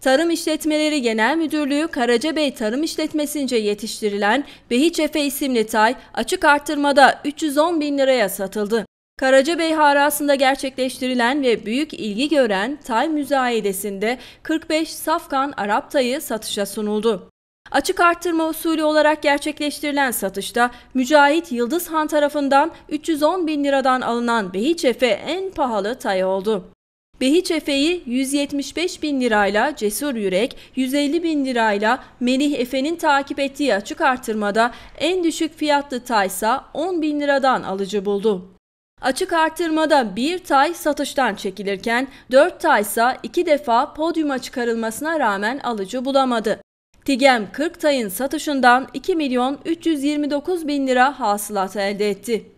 Tarım İşletmeleri Genel Müdürlüğü Karacabey Tarım İşletmesince yetiştirilen Behiç Efe isimli tay açık artırmada 310 bin liraya satıldı. Karacabey harasında gerçekleştirilen ve büyük ilgi gören tay müzayedesinde 45 safkan Arap tayı satışa sunuldu. Açık artırma usulü olarak gerçekleştirilen satışta Mücahit Han tarafından 310 bin liradan alınan Behiç Efe en pahalı tay oldu. Behiç Efe'yi 175 bin lirayla Cesur Yürek, 150 bin lirayla Melih Efe'nin takip ettiği açık artırmada en düşük fiyatlı Taysa 10 bin liradan alıcı buldu. Açık artırmada bir tay satıştan çekilirken 4 taysa iki defa podyuma çıkarılmasına rağmen alıcı bulamadı. Tigem 40 tayın satışından 2 milyon 329 bin lira hasılat elde etti.